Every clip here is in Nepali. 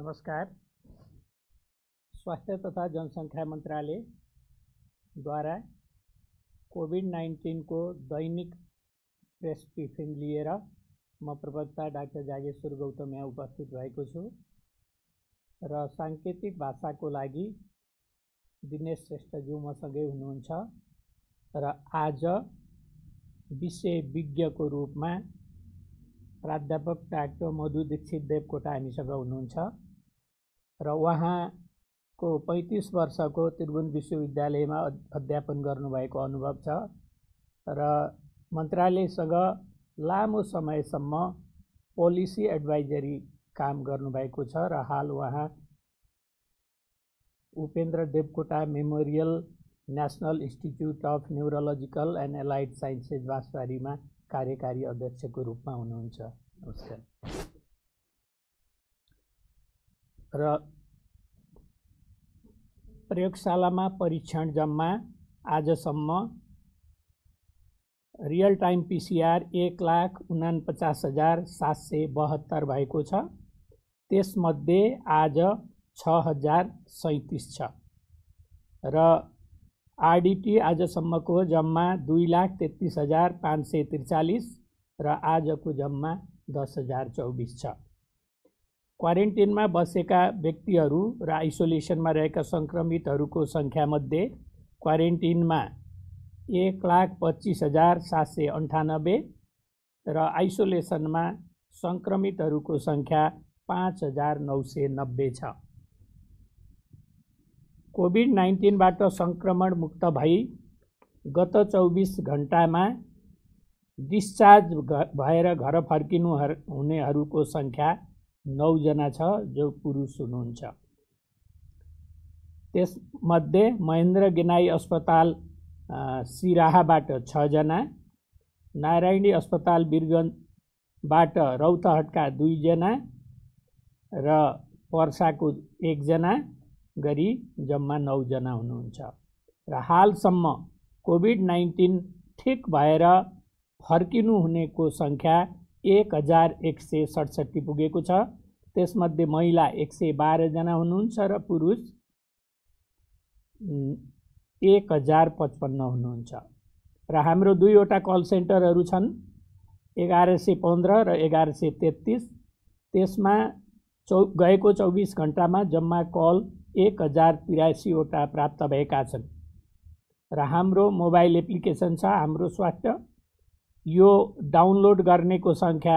नमस्कार स्वास्थ्य तथा जनसङ्ख्या मन्त्रालयद्वारा कोभिड नाइन्टिनको दैनिक प्रेस ब्रिफिङ लिएर म प्रवक्ता डाक्टर जागेश्वर गौतम यहाँ उपस्थित भएको छु र साङ्केतिक भाषाको लागि दिनेश श्रेष्ठज्यू मसँगै हुनुहुन्छ र आज विषय विज्ञको रूपमा प्राध्यापक डाक्टर मधु दीक्षित देवकोटा हामीसँग हुनुहुन्छ र उहाँको पैँतिस वर्षको त्रिभुवन विश्वविद्यालयमा अध्यापन गर्नुभएको अनुभव छ र मन्त्रालयसँग लामो समयसम्म पोलिसी एडभाइजरी काम गर्नुभएको छ र हाल उहाँ Upendra Devkota memorial national institute of neurological and allied sciences बाँसबारीमा कार्यकारी अध्यक्षको रूपमा हुनुहुन्छ नमस्कार र प्रयोगशालामा परीक्षण जम्मा आजसम्म रियल टाइम पिसिआर एक लाख पचास हजार सात सय बहत्तर भएको छ त्यसमध्ये आज छ हजार सैँतिस छ र आरडिटी आजसम्मको जम्मा दुई लाख तेत्तिस हजार पाँच सय त्रिचालिस र आजको जम्मा दस हजार चौबिस छ क्वारेन्टिनमा बसेका व्यक्तिहरू र आइसोलेसनमा रहेका सङ्क्रमितहरूको सङ्ख्यामध्ये क्वारेन्टिनमा एक लाख पच्चिस हजार सात सय अन्ठानब्बे र आइसोलेसनमा सङ्क्रमितहरूको सङ्ख्या पाँच हजार नौ सय नब्बे छ कोभिड नाइन्टिनबाट सङ्क्रमण मुक्त भई गत चौबिस घन्टामा डिस्चार्ज भएर घर फर्किनु हुनेहरूको सङ्ख्या नौजना छ जो पुरुष हुनुहुन्छ त्यसमध्ये महेन्द्र गेनाई अस्पताल सिराहाबाट छजना नारायणी अस्पताल बिरगन्जबाट रौतहटका दुईजना र पर्साको एकजना गरी जम्मा नौजना हुनुहुन्छ र हालसम्म कोभिड नाइन्टिन ठिक भएर हुनेको सङ्ख्या एक हजार एक सय सडसट्ठी पुगेको छ त्यसमध्ये महिला एक सय बाह्रजना हुनुहुन्छ र पुरुष एक हजार पचपन्न हुनुहुन्छ र हाम्रो दुईवटा कल सेन्टरहरू छन् एघार सय पन्ध्र र एघार सय तेत्तिस त्यसमा चौ गएको चौबिस घन्टामा जम्मा कल एक हजार तिरासीवटा प्राप्त भएका छन् र हाम्रो मोबाइल एप्लिकेसन छ हाम्रो स्वास्थ्य यो डाउनलोड गर्नेको सङ्ख्या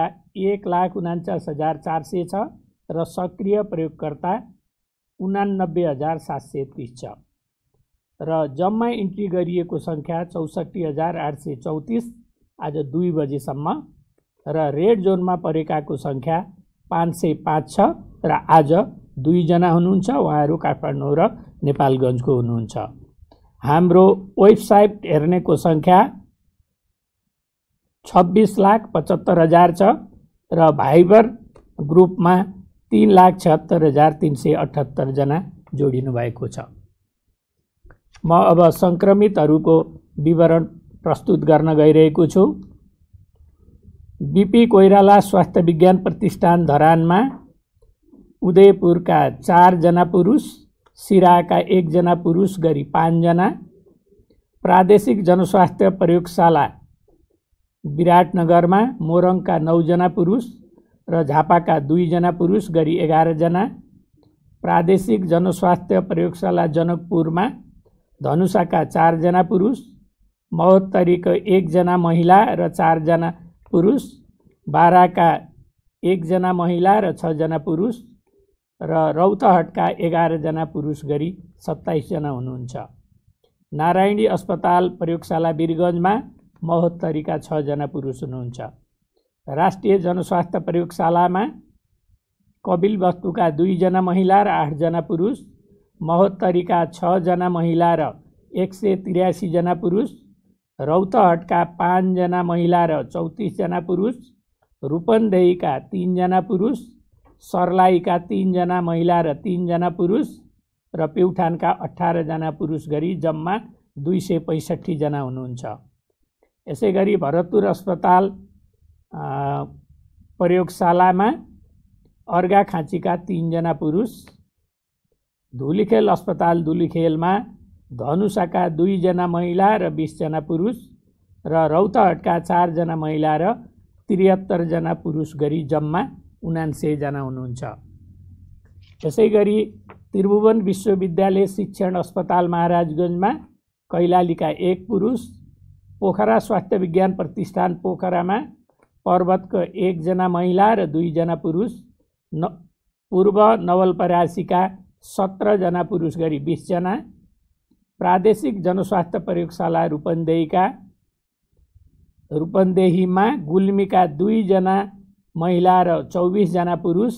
एक लाख उनान्चास हजार चार सय छ र सक्रिय प्रयोगकर्ता उनानब्बे हजार सात सय तिस छ र जम्मा इन्ट्री गरिएको सङ्ख्या चौसठी हजार आठ सय चौतिस आज दुई बजेसम्म र रेड जोनमा परेकाको सङ्ख्या पाँच सय पाँच छ र आज दुईजना हुनुहुन्छ उहाँहरू काठमाडौँ र नेपालगञ्जको हुनुहुन्छ हाम्रो वेबसाइट हेर्नेको सङ्ख्या छब्बिस लाख पचहत्तर हजार छ र भाइबर ग्रुपमा तिन लाख छत्तर हजार तिन सय अठहत्तरजना जोडिनु भएको छ म अब सङ्क्रमितहरूको विवरण प्रस्तुत गर्न गइरहेको छु बिपी कोइराला स्वास्थ्य विज्ञान प्रतिष्ठान धरानमा उदयपुरका चारजना पुरुष सिराका एकजना पुरुष गरी पाँचजना प्रादेशिक जनस्वास्थ्य प्रयोगशाला विराटनगरमा मोरङका नौजना पुरुष र झापाका दुईजना पुरुष गरी एघारजना प्रादेशिक जनस्वास्थ्य प्रयोगशाला जनकपुरमा धनुषाका चारजना पुरुष महोत्तरीको एकजना महिला र चारजना पुरुष बाराका एकजना महिला र छजना पुरुष र रौतहटका एघारजना पुरुष गरी सत्ताइसजना हुनुहुन्छ नारायणी अस्पताल प्रयोगशाला बिरगन्जमा महोत्तरीका छजना पुरुष हुनुहुन्छ राष्ट्रिय जनस्वास्थ्य प्रयोगशालामा कपिल वस्तुका दुईजना महिला र आठजना पुरुष महोत्तरीका छजना महिला र एक सय त्रियासीजना पुरुष रौतहटका पाँचजना महिला र चौतिसजना पुरुष रूपन्देहीका तिनजना पुरुष सर्लाहीका तिनजना महिला र तिनजना पुरुष र प्युठानका अठारजना पुरुष गरी जम्मा दुई सय पैँसठीजना हुनुहुन्छ यसै गरी भरतपुर अस्पताल प्रयोगशालामा अर्घाखाँचीका तिनजना पुरुष धुलिखेल अस्पताल धुलिखेलमा धनुषाका दुईजना महिला र बिसजना पुरुष र रौतहटका चारजना महिला र त्रिहत्तरजना पुरुष गरी जम्मा उनान्सयजना हुनुहुन्छ त्यसै गरी त्रिभुवन विश्वविद्यालय शिक्षण अस्पताल महाराजगञ्जमा कैलालीका एक पुरुष पोखरा स्वास्थ्य विज्ञान प्रतिष्ठान पोखरामा पर्वतको एकजना महिला र दुईजना पुरुष न पूर्व नवलपरासीका सत्रजना पुरुष गरी बिसजना प्रादेशिक जनस्वास्थ्य प्रयोगशाला रूपन्देहीका रूपन्देहीमा गुल्मीका दुईजना महिला र चौबिसजना पुरुष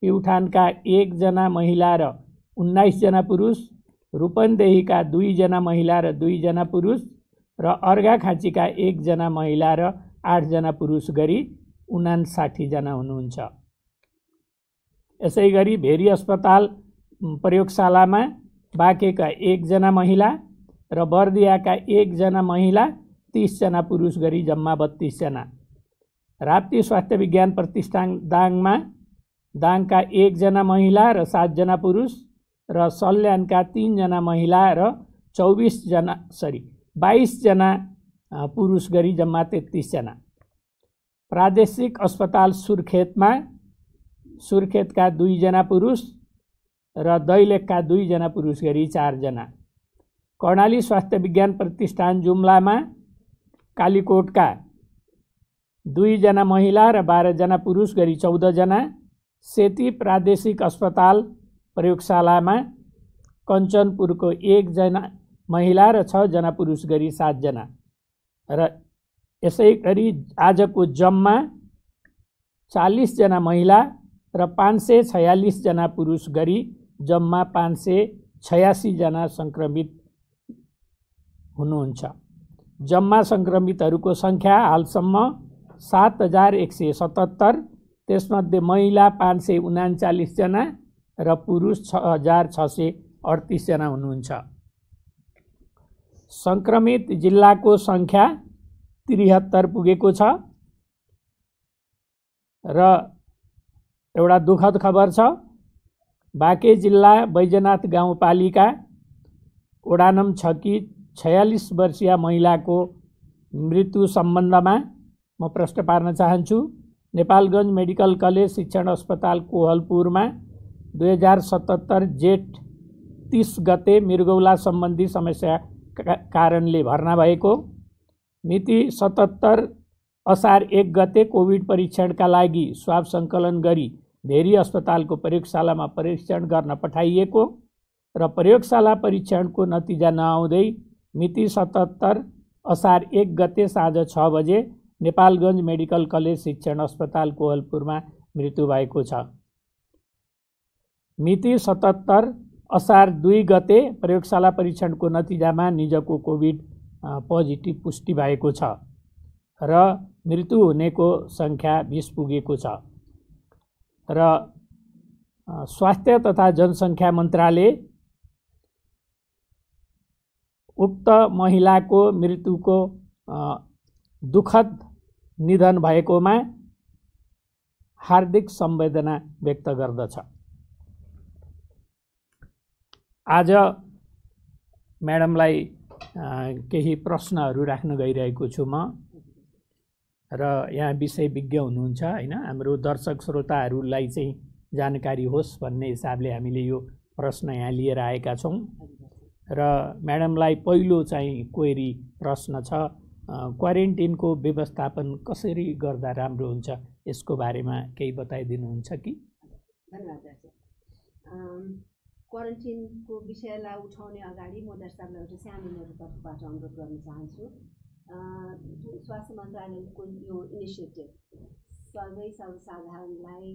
प्युठानका एकजना महिला र उन्नाइसजना पुरुष रूपन्देहीका दुईजना महिला र दुईजना पुरुष र अर्घाखाँचीका एकजना महिला र आठजना पुरुष गरी उनासाठीजना हुनुहुन्छ यसै गरी भेरी अस्पताल प्रयोगशालामा बाँकेका एकजना महिला र बर्दियाका एकजना महिला तिसजना पुरुष गरी जम्मा बत्तिसजना राप्ती स्वास्थ्य विज्ञान प्रतिष्ठान दाङमा दाङका एकजना महिला र सातजना पुरुष र सल्यानका तिनजना महिला र चौबिसजना सरी बाइसजना पुरुष गरी जम्मा तेत्तिसजना प्रादेशिक अस्पताल सुर्खेतमा सुर्खेतका दुईजना पुरुष र दैलेखका दुईजना पुरुष गरी चारजना कर्णाली स्वास्थ्य विज्ञान प्रतिष्ठान जुम्लामा कालीकोटका दुईजना महिला र बाह्रजना पुरुष गरी चौधजना सेती प्रादेशिक अस्पताल प्रयोगशालामा कञ्चनपुरको एकजना महिला र छजना पुरुष गरी सातजना र यसै गरी आजको जम्मा चालिसजना महिला र पाँच सय छयालिसजना पुरुष गरी जम्मा पाँच सय छयासीजना सङ्क्रमित हुनुहुन्छ जम्मा सङ्क्रमितहरूको सङ्ख्या हालसम्म सात हजार एक सय सतहत्तर त्यसमध्ये महिला पाँच सय उनाचालिसजना र पुरुष छ हजार छ सय अडतिसजना हुनुहुन्छ सङ्क्रमित जिल्लाको सङ्ख्या त्रिहत्तर पुगेको छ र एउटा दुःखद खबर छ बाँके जिल्ला बैजनाथ गाउँपालिका ओडानम छकी छयालिस वर्षीय महिलाको मृत्यु सम्बन्धमा म प्रश्न पार्न चाहन्छु मेडिकल कलेज शिक्षण अस्पताल कोहलपुर में दुई हजार सतहत्तर जेठ तीस गते मृगौला संबंधी समस्या कारण भर्ना भएको मिति सतहत्तर असार एक गते कोविड परीक्षण का लगी स्वाब संकलन गरी भेरी अस्पताल को प्रयोगशाला में परीक्षण करना पठाइक र प्रयोगशाला नतीजा न आई मिति सतहत्तर असार एक गते साझ छ बजे नेपालगञ्ज मेडिकल कलेज शिक्षण अस्पताल कोहलपुरमा मृत्यु भएको छ मिति सतहत्तर असार दुई गते प्रयोगशाला परीक्षणको नतिजामा निजको कोभिड पोजिटिभ पुष्टि भएको छ र मृत्यु हुनेको सङ्ख्या बिस पुगेको छ र स्वास्थ्य तथा जनसङ्ख्या मन्त्रालय उक्त महिलाको मृत्युको दुःखद निधन भएकोमा हार्दिक सम्वेदना व्यक्त गर्दछ आज म्याडमलाई केही प्रश्नहरू राख्न गइरहेको छु म र यहाँ विषय विज्ञ हुनुहुन्छ होइन हाम्रो दर्शक श्रोताहरूलाई चाहिँ जानकारी होस् भन्ने हिसाबले हामीले यो प्रश्न यहाँ लिएर आएका छौँ र म्याडमलाई पहिलो चाहिँ क्वेरी प्रश्न छ क्वारेन्टिनको व्यवस्थापन कसरी गर्दा राम्रो हुन्छ यसको बारेमा केही बताइदिनुहुन्छ कि धन्यवाद क्वारेन्टिनको विषयलाई उठाउने अगाडि म दर्शकलाई एउटा सानो तर्फबाट अनुरोध गर्न चाहन्छु स्वास्थ्य मन्त्रालयको यो इनिसिएटिभ सबै सर्वसाधारणलाई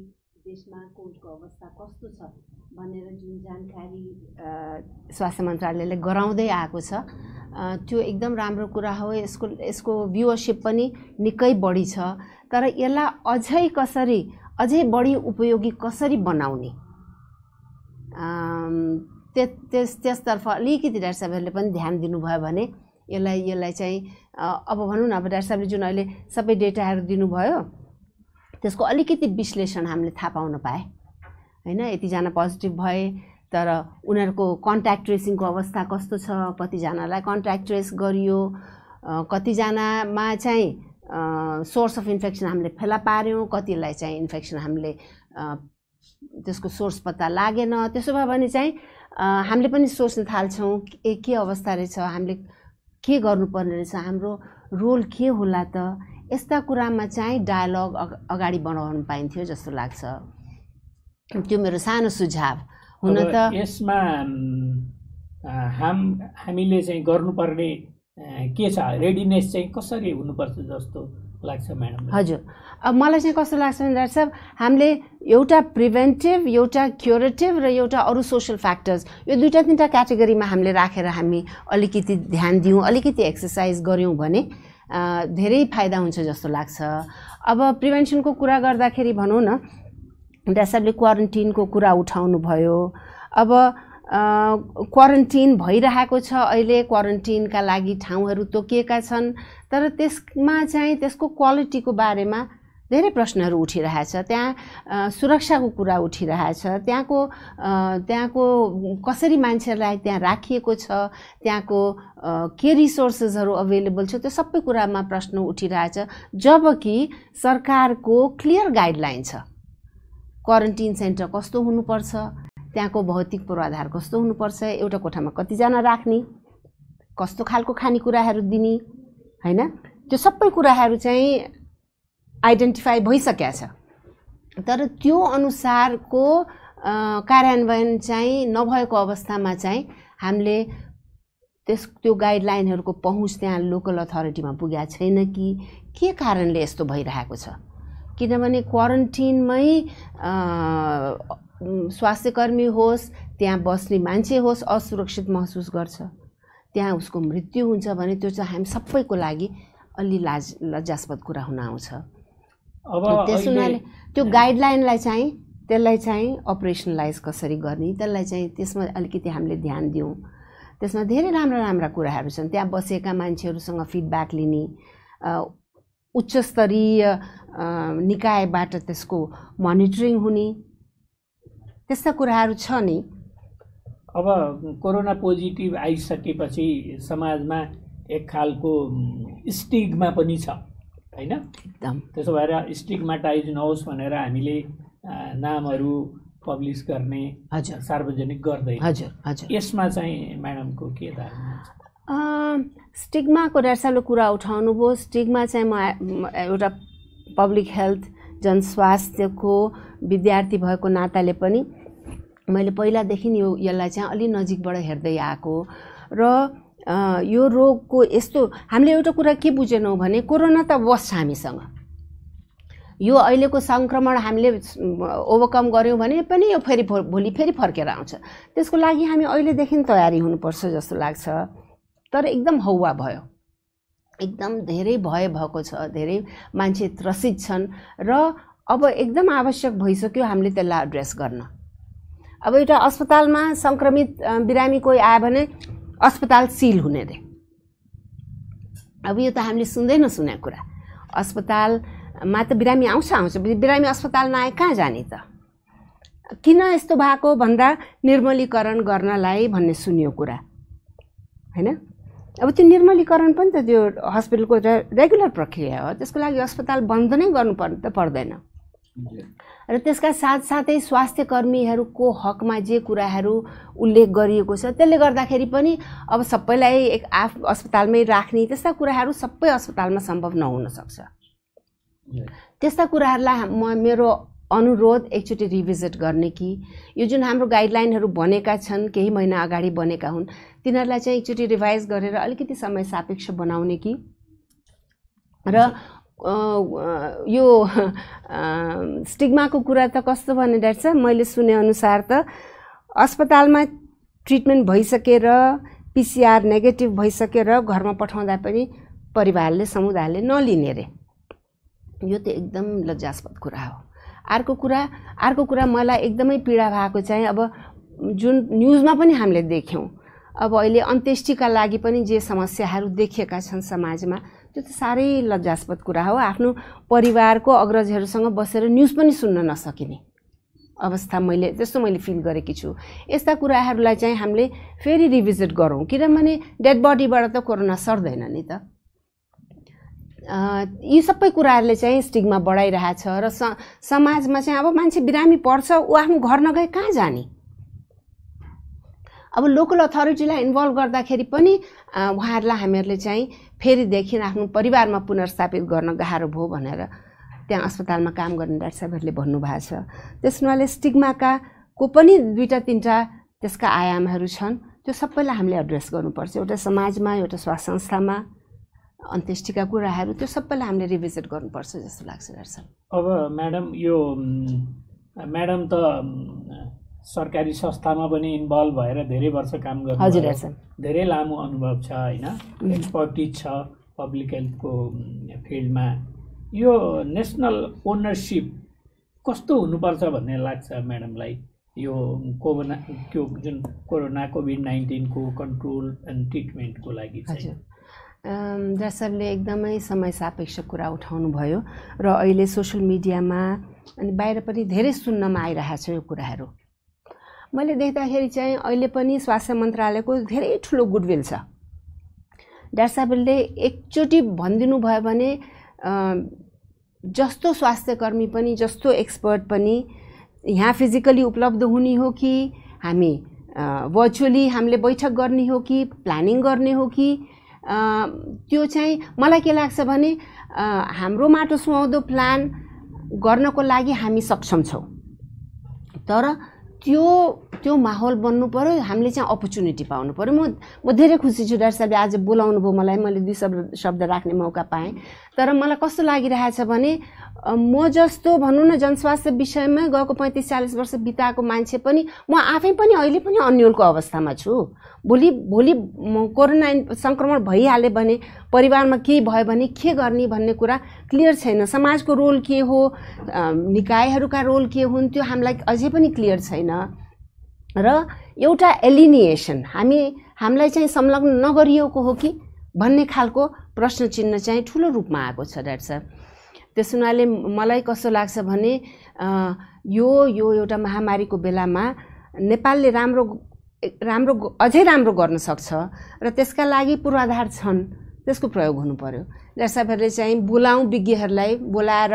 देशमा कोभिडको अवस्था कस्तो छ भनेर जुन जानकारी स्वास्थ्य मन्त्रालयले गराउँदै आएको छ त्यो एकदम राम्रो कुरा हो यसको यसको भ्युअरसिप पनि निकै बढी छ तर यसलाई अझै कसरी अझै बढी उपयोगी कसरी बनाउने त्यस त्यसतर्फ अलिकति डाक्टर साहबहरूले पनि ध्यान दिनुभयो भने यसलाई यसलाई चाहिँ अब भनौँ न अब डाक्टर साहबले जुन अहिले सबै डेटाहरू दिनुभयो त्यसको अलिकति विश्लेषण हामीले थाहा पाउन पाएँ होइन यतिजना पोजिटिभ भए तर उनीहरूको कन्ट्याक्ट ट्रेसिङको अवस्था कस्तो छ कतिजनालाई कन्ट्याक्ट ट्रेस गरियो कतिजनामा चाहिँ सोर्स अफ इन्फेक्सन हामीले फेला पाऱ्यौँ कतिलाई चाहिँ इन्फेक्सन हामीले त्यसको सोर्स पत्ता लागेन त्यसो भए भने चाहिँ हामीले पनि सोच्न थाल्छौँ ए के अवस्था रहेछ हामीले के गर्नुपर्ने रहेछ हाम्रो रोल के होला त यस्ता कुरामा चाहिँ डायलग अगाडि बढाउनु पाइन्थ्यो जस्तो लाग्छ त्यो मेरो सानो सुझाव हुन त यसमा हाम हामीले चाहिँ गर्नुपर्ने के छ रेडिनेस चाहिँ कसरी हुनुपर्छ जस्तो लाग्छ म्याडम हजुर अब मलाई चाहिँ कस्तो लाग्छ भने डाक्टर साहब हामीले एउटा प्रिभेन्टिभ एउटा क्युरेटिभ र एउटा अरू सोसियल फ्याक्टर्स यो दुईवटा तिनवटा क्याटेगोरीमा हामीले राखेर हामी अलिकति ध्यान दियौँ अलिकति एक्सर्साइज गऱ्यौँ भने धेरै फाइदा हुन्छ जस्तो लाग्छ अब प्रिभेन्सनको कुरा गर्दाखेरि भनौँ न साहबले क्वारेन्टिनको कुरा उठाउनुभयो अब क्वारेन्टिन भइरहेको छ अहिले क्वारेन्टिनका लागि ठाउँहरू तोकिएका छन् तर त्यसमा चाहिँ त्यसको क्वालिटीको बारेमा धेरै प्रश्नहरू उठिरहेछ त्यहाँ सुरक्षाको कुरा उठिरहेछ त्यहाँको त्यहाँको कसरी मान्छेलाई त्यहाँ राखिएको छ त्यहाँको के रिसोर्सेसहरू अभाइलेबल छ त्यो सबै कुरामा प्रश्न उठिरहेछ जबकि सरकारको क्लियर गाइडलाइन छ क्वारेन्टिन सेन्टर कस्तो हुनुपर्छ त्यहाँको भौतिक पूर्वाधार कस्तो हुनुपर्छ एउटा कोठामा कतिजना राख्ने कस्तो खालको खानेकुराहरू दिने होइन त्यो सबै कुराहरू चाहिँ आइडेन्टिफाई भइसकेको छ तर त्यो अनुसारको कार्यान्वयन चाहिँ नभएको अवस्थामा चाहिँ हामीले त्यस त्यो गाइडलाइनहरूको पहुँच त्यहाँ लोकल अथोरिटीमा पुगेको छैन कि के कारणले यस्तो भइरहेको छ किनभने क्वारेन्टिनमै स्वास्थ्यकर्मी होस् त्यहाँ बस्ने मान्छे होस् असुरक्षित महसुस गर्छ त्यहाँ उसको मृत्यु हुन्छ भने त्यो चाहिँ हामी सबैको लागि अलि लाज लज्जास्पद कुरा हुन आउँछ त्यस हुनाले त्यो गाइडलाइनलाई चाहिँ त्यसलाई चाहिँ अपरेसनलाइज कसरी गर्ने त्यसलाई चाहिँ त्यसमा अलिकति हामीले ध्यान दियौँ त्यसमा धेरै राम्रा राम्रा कुराहरू छन् त्यहाँ बसेका मान्छेहरूसँग फिडब्याक लिने उच्च उच्चस्तरीय निकायबाट त्यसको मोनिटरिङ हुने त्यस्ता कुराहरू छ नि अब कोरोना पोजिटिभ आइसकेपछि समाजमा एक खालको स्टिगमा पनि छ होइन एकदम त्यसो भएर टाइज नहोस् भनेर हामीले नामहरू पब्लिस गर्ने हजुर सार्वजनिक गर्दै हजुर हजुर यसमा चाहिँ म्याडमको के धारणा स्टिग्माको रसालो कुरा उठाउनुभयो स्टिग्मा चाहिँ म एउटा पब्लिक हेल्थ जनस्वास्थ्यको विद्यार्थी भएको नाताले पनि मैले पहिलादेखि यो यसलाई चाहिँ अलि नजिकबाट हेर्दै आएको र यो रोगको यस्तो हामीले एउटा कुरा के बुझेनौँ भने कोरोना त बस्छ हामीसँग यो अहिलेको सङ्क्रमण हामीले ओभरकम गऱ्यौँ भने पनि यो फेरि भोलि फेरि फर्केर आउँछ त्यसको लागि हामी अहिलेदेखि तयारी हुनुपर्छ जस्तो लाग्छ तर एकदम हौवा भयो एकदम धेरै भय भएको छ धेरै मान्छे त्रसित छन् र अब एकदम आवश्यक भइसक्यो हामीले त्यसलाई एड्रेस गर्न अब एउटा अस्पतालमा सङ्क्रमित बिरामी कोही आयो भने अस्पताल सिल हुने रे अब यो त हामीले सुन्दै नसुने कुरा अस्पतालमा त बिरामी आउँछ आउँछ बिरामी अस्पताल नआए कहाँ जाने त किन यस्तो भएको भन्दा निर्मलीकरण गर्नलाई भन्ने सुन्यो कुरा होइन अब त्यो निर्मलीकरण पनि त त्यो हस्पिटलको रेगुलर प्रक्रिया हो त्यसको लागि अस्पताल बन्द नै गर्नु पर् पर्दैन र त्यसका साथसाथै स्वास्थ्य कर्मीहरूको हकमा जे कुराहरू उल्लेख गरिएको छ त्यसले गर्दाखेरि पनि अब सबैलाई एक आफ अस्पतालमै राख्ने त्यस्ता कुराहरू सबै अस्पतालमा सम्भव नहुनसक्छ त्यस्ता कुराहरूलाई म मेरो अनुरोध एकचोटि रिभिजिट गर्ने कि यो जुन हाम्रो गाइडलाइनहरू बनेका छन् केही महिना अगाडि बनेका हुन् तिनीहरूलाई चाहिँ एकचोटि रिभाइज गरेर अलिकति समय सापेक्ष बनाउने कि र यो स्टिग्माको कुरा त कस्तो भने डाक्टर साहब मैले सुनेअनुसार त अस्पतालमा ट्रिटमेन्ट भइसकेर पिसिआर नेगेटिभ भइसकेर घरमा पठाउँदा पनि परिवारले समुदायले नलिने रे यो त एकदम लज्जास्पद कुरा हो अर्को कुरा अर्को कुरा मलाई एकदमै पीडा भएको चाहिँ अब जुन न्युजमा पनि हामीले देख्यौँ अब अहिले अन्त्येष्टिका लागि पनि जे समस्याहरू देखिएका छन् समाजमा त्यो त साह्रै लज्जास्पद कुरा हो आफ्नो परिवारको अग्रजहरूसँग बसेर न्युज पनि सुन्न नसकिने अवस्था मैले त्यस्तो मैले फिल गरेकी छु यस्ता कुराहरूलाई चाहिँ हामीले फेरि रिभिजिट गरौँ किनभने डेड बडीबाट त कोरोना सर्दैन नि त यी सबै कुराहरूले चाहिँ स्टिगमा बढाइरहेछ र समाजमा चाहिँ अब मान्छे बिरामी पर्छ ऊ आफ्नो घर नगए कहाँ जाने अब लोकल अथोरिटीलाई इन्भल्भ गर्दाखेरि पनि उहाँहरूलाई हामीहरूले चाहिँ फेरिदेखि आफ्नो परिवारमा पुनर्स्थापित गर्न गाह्रो भयो भनेर त्यहाँ अस्पतालमा काम गर्ने डाक्टर साहबहरूले भन्नुभएको छ त्यस हुनाले स्टिग्माका को पनि दुईवटा तिनवटा त्यसका आयामहरू छन् त्यो सबैलाई हामीले एड्रेस गर्नुपर्छ एउटा समाजमा एउटा स्वास्थ्य संस्थामा अन्त्येष्टिका कुराहरू त्यो सबैलाई हामीले रिभिजिट गर्नुपर्छ जस्तो लाग्छ डाक्टर साहब अब म्याडम यो म्याडम त सरकारी संस्थामा पनि इन्भल्भ भएर धेरै वर्ष काम गर्नु धेरै लामो अनुभव छ होइन एक्सपर्टिज छ पब्लिक हेल्थको फिल्डमा यो नेसनल ओनरसिप कस्तो हुनुपर्छ भन्ने लाग्छ म्याडमलाई यो कोरोना त्यो जुन कोरोना कोभिड नाइन्टिनको कन्ट्रोल एन्ड ट्रिटमेन्टको लागि चाहिँ सरले एकदमै समय सापेक्ष कुरा उठाउनुभयो र अहिले सोसियल मिडियामा अनि बाहिर पनि धेरै सुन्नमा आइरहेको छ यो कुराहरू मैले देख्दाखेरि चाहिँ अहिले पनि स्वास्थ्य मन्त्रालयको धेरै ठुलो गुडविल छ डाक्टर साहबले एकचोटि भनिदिनु भयो भने जस्तो स्वास्थ्यकर्मी पनि जस्तो एक्सपर्ट पनि यहाँ फिजिकली उपलब्ध हुने हो कि हामी भर्चुअली हामीले बैठक गर्ने हो कि प्लानिङ गर्ने हो कि त्यो चाहिँ मलाई के लाग्छ भने हाम्रो माटो सुहाउँदो प्लान गर्नको लागि हामी सक्षम छौँ तर त्यो त्यो माहौल बन्नु पऱ्यो हामीले चाहिँ अपर्च्युनिटी पाउनु पऱ्यो म म धेरै खुसी छु डाक्टर साहबले आज बोलाउनु भयो मलाई मैले दुई शब्द शब्द राख्ने मौका पाएँ तर मलाई कस्तो लागिरहेछ भने म जस्तो भनौँ न जनस्वास्थ्य विषयमा गएको पैँतिस चालिस वर्ष बिताएको मान्छे पनि म आफै पनि अहिले पनि अन्यलको अवस्थामा छु भोलि भोलि म कोरोना सङ्क्रमण भइहाल्यो भने परिवारमा केही भयो भने के गर्ने भन्ने कुरा क्लियर छैन समाजको रोल के हो निकायहरूका रोल के हुन् त्यो हामीलाई अझै पनि क्लियर छैन र एउटा एलिनिएसन हामी हामीलाई चाहिँ संलग्न नगरिएको हो कि भन्ने खालको प्रश्न चिन्ह चाहिँ ठुलो रूपमा आएको छ डाक्टर साहब त्यस हुनाले मलाई कस्तो लाग्छ भने यो यो एउटा महामारीको बेलामा नेपालले राम्रो राम्रो अझै राम्रो गर्न सक्छ र त्यसका लागि पूर्वाधार छन् त्यसको प्रयोग हुनु पऱ्यो लेट्साफेरले चाहिँ बोलाउँ विज्ञहरूलाई बोलाएर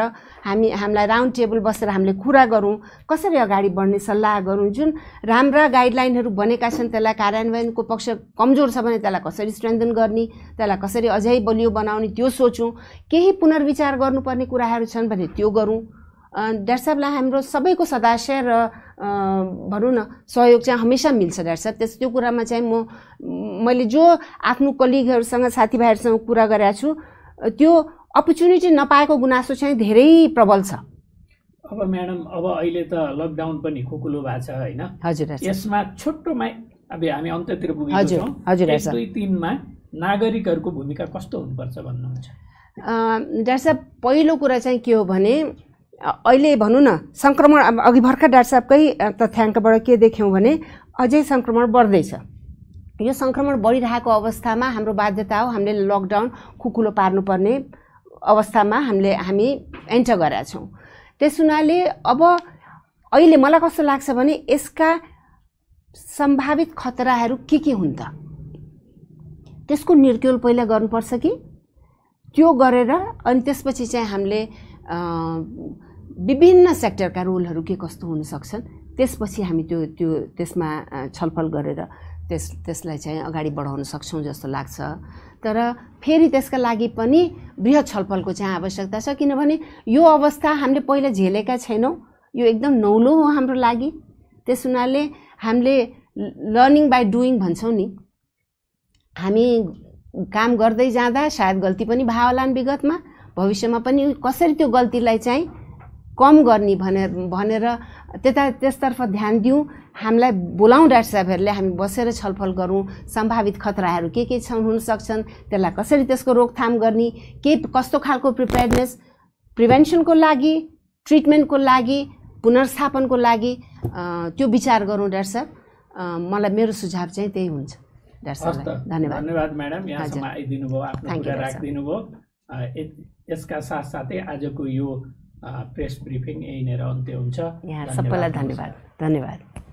हामी हामीलाई राउन्ड टेबल बसेर हामीले कुरा गरौँ कसरी अगाडि बढ्ने सल्लाह गरौँ जुन राम्रा गाइडलाइनहरू बनेका छन् त्यसलाई कार्यान्वयनको पक्ष कमजोर छ भने त्यसलाई कसरी स्ट्रेन्थन गर्ने त्यसलाई कसरी अझै बलियो बनाउने त्यो सोचौँ केही पुनर्विचार गर्नुपर्ने कुराहरू छन् भने त्यो गरौँ डाक्टर साहबलाई हाम्रो सबैको सदस्य र भनौँ न सहयोग चाहिँ हमेसा मिल्छ डाक्टर साहब त्यस त्यो कुरामा चाहिँ म मैले जो आफ्नो कलिगहरूसँग साथीभाइहरूसँग कुरा गरेको छु त्यो अपर्च्युनिटी नपाएको गुनासो चाहिँ धेरै प्रबल छ अब म्याडम अब अहिले त लकडाउन पनि खोकुलो भएको छ होइन हजुर यसमा छोटोमा अब हामी अन्त्यतिर हजुर हजुर दुई तिनमा नागरिकहरूको भूमिका कस्तो हुनुपर्छ भन्नुहुन्छ डाक्टर साहब पहिलो कुरा चाहिँ के हो भने अहिले भनौँ न सङ्क्रमण अब अघि भर्खर डाक्टर साहबकै तथ्याङ्कबाट के देख्यौँ भने अझै सङ्क्रमण बढ्दैछ यो सङ्क्रमण बढिरहेको अवस्थामा हाम्रो बाध्यता हो हामीले लकडाउन खुकुलो पार्नुपर्ने अवस्थामा हामीले हामी एन्टर गरेका छौँ त्यस हुनाले अब अहिले मलाई कस्तो लाग्छ भने यसका सम्भावित खतराहरू के के हुन् त त्यसको निर्क्योल पहिला गर्नुपर्छ कि त्यो गरेर अनि त्यसपछि चाहिँ हामीले विभिन्न सेक्टरका रोलहरू के कस्तो हुन सक्छन् त्यसपछि हामी त्यो त्यो त्यसमा छलफल गरेर त्यस त्यसलाई चाहिँ अगाडि बढाउन सक्छौँ जस्तो लाग्छ तर फेरि त्यसका लागि पनि वृहत छलफलको चाहिँ आवश्यकता छ किनभने यो अवस्था हामीले पहिला झेलेका छैनौँ यो एकदम नौलो हो हाम्रो लागि त्यस हुनाले हामीले लर्निङ बाई डुइङ भन्छौँ नि हामी काम गर्दै जाँदा सायद गल्ती पनि भयो होलान् विगतमा भविष्यमा पनि कसरी त्यो गल्तीलाई चाहिँ कम गर्ने भनेर भनेर त्यता त्यसतर्फ ध्यान दिउँ हामीलाई बोलाउँ डाक्टर साहबहरूले हामी बसेर छलफल गरौँ सम्भावित खतराहरू के के छन् हुनसक्छन् त्यसलाई कसरी त्यसको रोकथाम गर्ने के कस्तो खालको प्रिपेयरनेस प्रिभेन्सनको लागि ट्रिटमेन्टको लागि पुनर्स्थापनको लागि त्यो विचार गरौँ डाक्टर साहब मलाई मेरो सुझाव चाहिँ त्यही हुन्छ डाक्टर साहब धन्यवाद धन्यवाद म्याडम यहाँसम्म आइदिनु भयो आफ्नो कुरा राखिदिनु भयो यसका साथसाथै आजको यो प्रेस ब्रिफिङ यहीँनिर अन्त्य हुन्छ सबैलाई धन्यवाद धन्यवाद